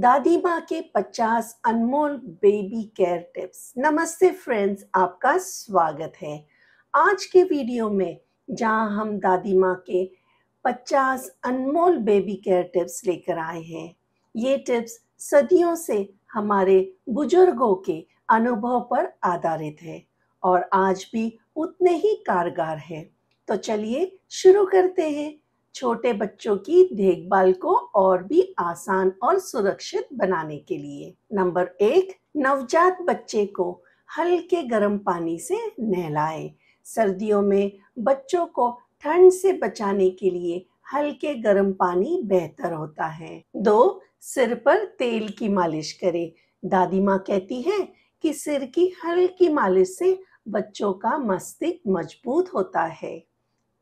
दादी माँ के 50 अनमोल बेबी केयर टिप्स नमस्ते फ्रेंड्स आपका स्वागत है आज के वीडियो में जहाँ हम दादी माँ के 50 अनमोल बेबी केयर टिप्स लेकर आए हैं ये टिप्स सदियों से हमारे बुजुर्गों के अनुभव पर आधारित है और आज भी उतने ही कारगर हैं तो चलिए शुरू करते हैं छोटे बच्चों की देखभाल को और भी आसान और सुरक्षित बनाने के लिए नंबर एक नवजात बच्चे को हल्के गर्म पानी से नहलाएं। सर्दियों में बच्चों को ठंड से बचाने के लिए हल्के गर्म पानी बेहतर होता है दो सिर पर तेल की मालिश करें दादी माँ कहती है कि सिर की हल्की मालिश से बच्चों का मस्तिष्क मजबूत होता है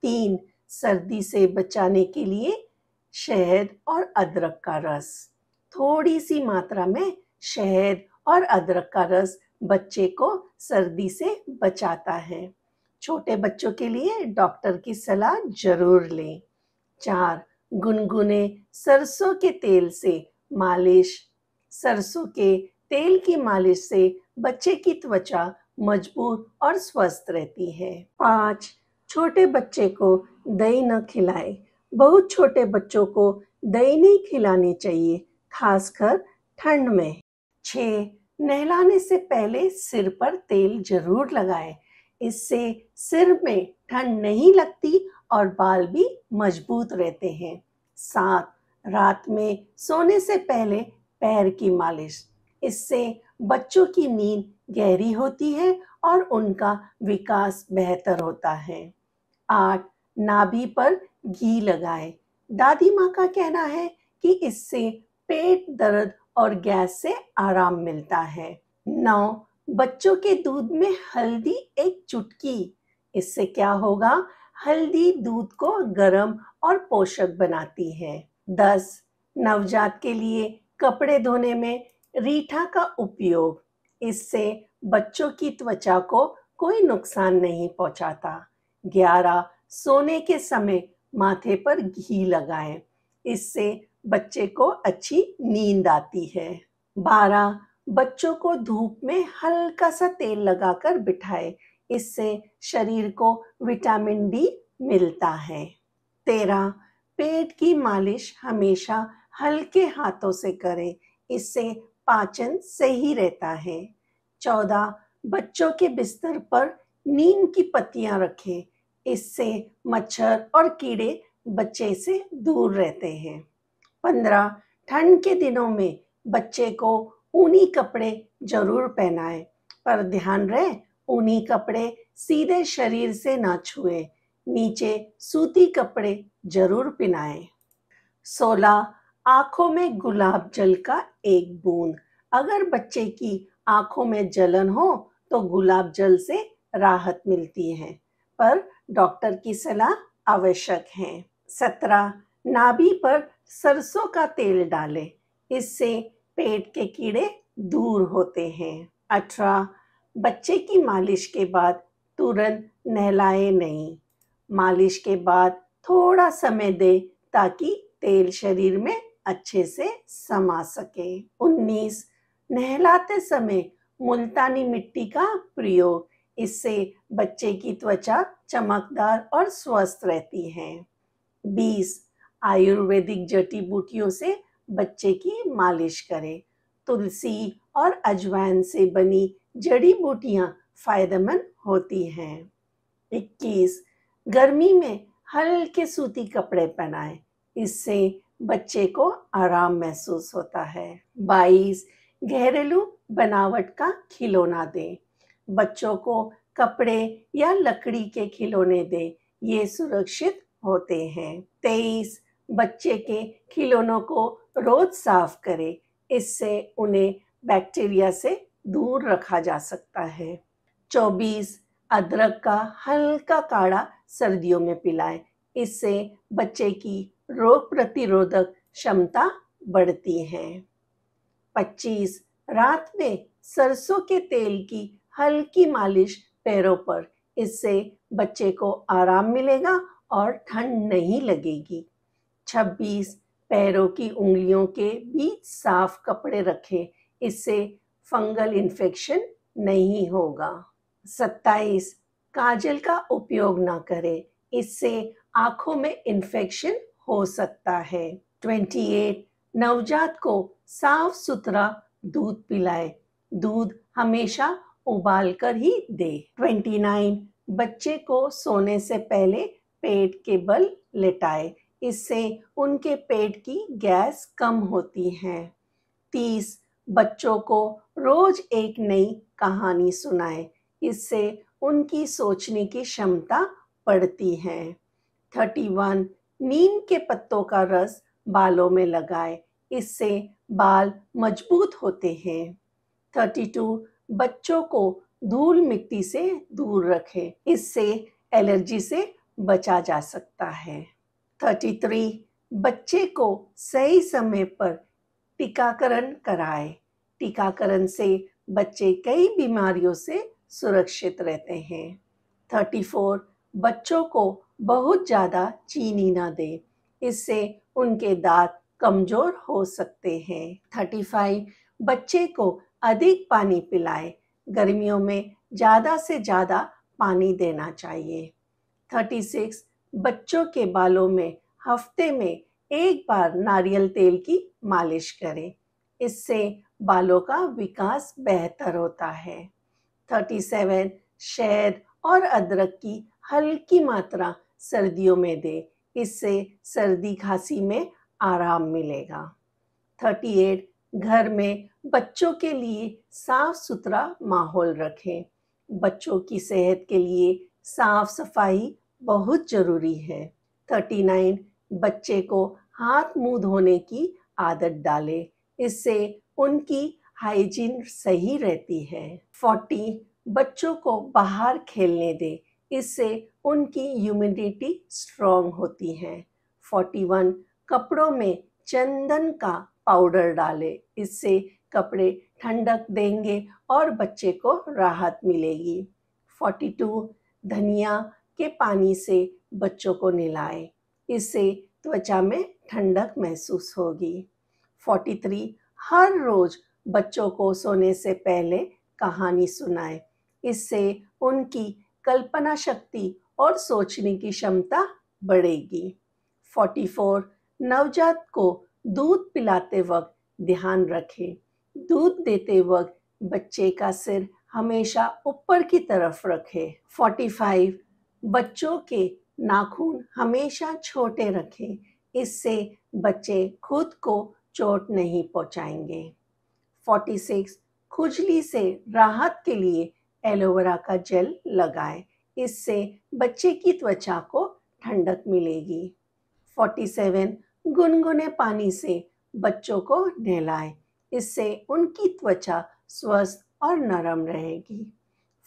तीन सर्दी से बचाने के लिए शहद और अदरक का रस थोड़ी सी मात्रा में शहद और अदरक का रस बच्चे को सर्दी से बचाता है छोटे बच्चों के लिए डॉक्टर की सलाह जरूर लें चार गुनगुने सरसों के तेल से मालिश सरसों के तेल की मालिश से बच्चे की त्वचा मजबूत और स्वस्थ रहती है पांच छोटे बच्चे को दही न खिलाए बहुत छोटे बच्चों को दही नहीं खिलानी चाहिए खासकर ठंड में छ नहलाने से पहले सिर पर तेल जरूर लगाएं इससे सिर में ठंड नहीं लगती और बाल भी मजबूत रहते हैं सात रात में सोने से पहले पैर की मालिश इससे बच्चों की नींद गहरी होती है और उनका विकास बेहतर होता है आठ नाभि पर घी लगाएं। दादी माँ का कहना है कि इससे पेट दर्द और गैस से आराम मिलता है नौ बच्चों के दूध में हल्दी एक चुटकी इससे क्या होगा हल्दी दूध को गर्म और पोषक बनाती है दस नवजात के लिए कपड़े धोने में रीठा का उपयोग इससे बच्चों की त्वचा को कोई नुकसान नहीं पहुंचाता ग्यारह सोने के समय माथे पर घी लगाएं इससे बच्चे को अच्छी नींद आती है बारह बच्चों को धूप में हल्का सा तेल लगाकर बिठाए इससे शरीर को विटामिन डी मिलता है तेरह पेट की मालिश हमेशा हल्के हाथों से करें इससे पाचन सही रहता है चौदह बच्चों के बिस्तर पर नीम की पत्तियां रखें इससे मच्छर और कीड़े बच्चे से दूर रहते हैं पंद्रह ठंड के दिनों में बच्चे को ऊनी कपड़े जरूर पहनाएं पर ध्यान रहे ऊनी कपड़े सीधे शरीर से ना छुए नीचे सूती कपड़े जरूर पहनाएं सोलह आंखों में गुलाब जल का एक बूंद अगर बच्चे की आंखों में जलन हो तो गुलाब जल से राहत मिलती है पर डॉक्टर की सलाह आवश्यक है सत्रह नाभि पर सरसों का तेल डालें इससे पेट के कीड़े दूर होते हैं अठारह बच्चे की मालिश के बाद तुरंत नहलाए नहीं मालिश के बाद थोड़ा समय दे ताकि तेल शरीर में अच्छे से समा सके उन्नीस नहलाते समय मुल्तानी मिट्टी का प्रयोग इससे बच्चे की त्वचा चमकदार और स्वस्थ रहती है बीस आयुर्वेदिक जड़ी बूटियों से बच्चे की मालिश करें तुलसी और अजवाइन से बनी जड़ी बूटियां फायदेमंद होती हैं इक्कीस गर्मी में हल्के सूती कपड़े पहनाएं इससे बच्चे को आराम महसूस होता है 22 घरेलू बनावट का खिलौना दें बच्चों को कपड़े या लकड़ी के खिलौने दें ये सुरक्षित होते हैं 23 बच्चे के खिलौनों को रोज साफ करें इससे उन्हें बैक्टीरिया से दूर रखा जा सकता है 24 अदरक का हल्का काढ़ा सर्दियों में पिलाएं इससे बच्चे की रोग प्रतिरोधक क्षमता बढ़ती है 25 रात में सरसों के तेल की हल्की मालिश पैरों पर इससे बच्चे को आराम मिलेगा और ठंड नहीं लगेगी 26 पैरों की उंगलियों के बीच साफ कपड़े रखें इससे फंगल इन्फेक्शन नहीं होगा 27 काजल का उपयोग ना करें इससे आंखों में इन्फेक्शन हो सकता है 28 नवजात को साफ सुथरा दूध पिलाए दूध हमेशा उबाल कर ही दे 29 बच्चे को सोने से पहले पेट के बल लेटाए इससे उनके पेट की गैस कम होती है 30 बच्चों को रोज एक नई कहानी सुनाए इससे उनकी सोचने की क्षमता बढ़ती है 31 नीम के पत्तों का रस बालों में लगाए इससे बाल मजबूत होते हैं 32 बच्चों को धूल मिट्टी से दूर रखें इससे एलर्जी से बचा जा सकता है 33 बच्चे को सही समय पर टीकाकरण कराएं टीकाकरण से बच्चे कई बीमारियों से सुरक्षित रहते हैं 34 बच्चों को बहुत ज़्यादा चीनी ना दें इससे उनके दांत कमज़ोर हो सकते हैं थर्टी फाइव बच्चे को अधिक पानी पिलाएं गर्मियों में ज़्यादा से ज़्यादा पानी देना चाहिए थर्टी सिक्स बच्चों के बालों में हफ्ते में एक बार नारियल तेल की मालिश करें इससे बालों का विकास बेहतर होता है थर्टी सेवन शहद और अदरक की हल्की मात्रा सर्दियों में दें इससे सर्दी खांसी में आराम मिलेगा थर्टी एट घर में बच्चों के लिए साफ सुथरा माहौल रखें बच्चों की सेहत के लिए साफ सफाई बहुत ज़रूरी है थर्टी नाइन बच्चे को हाथ मुंह धोने की आदत डालें इससे उनकी हाइजीन सही रहती है फोर्टी बच्चों को बाहर खेलने दें इससे उनकी ह्यूमिडिटी स्ट्रॉन्ग होती है 41 कपड़ों में चंदन का पाउडर डालें इससे कपड़े ठंडक देंगे और बच्चे को राहत मिलेगी 42 धनिया के पानी से बच्चों को नहलाएं इससे त्वचा में ठंडक महसूस होगी 43 हर रोज बच्चों को सोने से पहले कहानी सुनाएं इससे उनकी कल्पना शक्ति और सोचने की क्षमता बढ़ेगी 44 नवजात को दूध पिलाते वक्त ध्यान रखें दूध देते वक्त बच्चे का सिर हमेशा ऊपर की तरफ रखें 45 बच्चों के नाखून हमेशा छोटे रखें इससे बच्चे खुद को चोट नहीं पहुंचाएंगे 46 खुजली से राहत के लिए एलोवेरा का जेल लगाएं इससे बच्चे की त्वचा को ठंडक मिलेगी 47 गुनगुने पानी से बच्चों को नहलाएं इससे उनकी त्वचा स्वस्थ और नरम रहेगी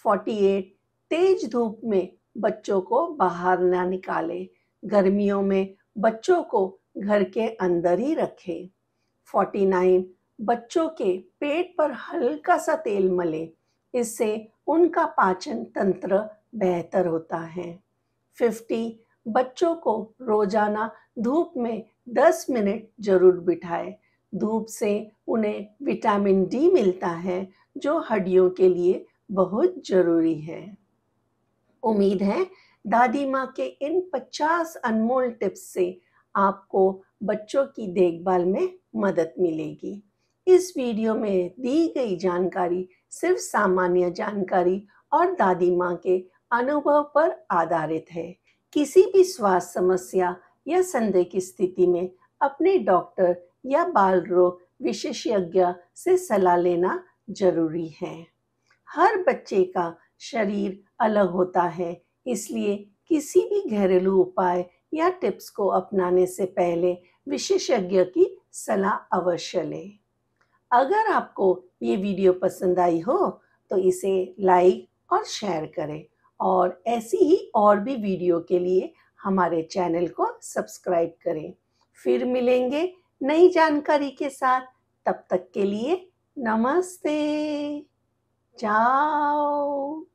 48 तेज धूप में बच्चों को बाहर ना निकालें गर्मियों में बच्चों को घर के अंदर ही रखें 49 बच्चों के पेट पर हल्का सा तेल मले इससे उनका पाचन तंत्र बेहतर होता है फिफ्टी बच्चों को रोजाना धूप में 10 मिनट जरूर बिठाए धूप से उन्हें विटामिन डी मिलता है जो हड्डियों के लिए बहुत जरूरी है उम्मीद है दादी माँ के इन 50 अनमोल टिप्स से आपको बच्चों की देखभाल में मदद मिलेगी इस वीडियो में दी गई जानकारी सिर्फ सामान्य जानकारी और दादी माँ के अनुभव पर आधारित है किसी भी स्वास्थ्य समस्या या संदेह की स्थिति में अपने डॉक्टर या बाल रोग विशेषज्ञ से सलाह लेना जरूरी है हर बच्चे का शरीर अलग होता है इसलिए किसी भी घरेलू उपाय या टिप्स को अपनाने से पहले विशेषज्ञ की सलाह अवश्य लें अगर आपको ये वीडियो पसंद आई हो तो इसे लाइक और शेयर करें और ऐसी ही और भी वीडियो के लिए हमारे चैनल को सब्सक्राइब करें फिर मिलेंगे नई जानकारी के साथ तब तक के लिए नमस्ते जाओ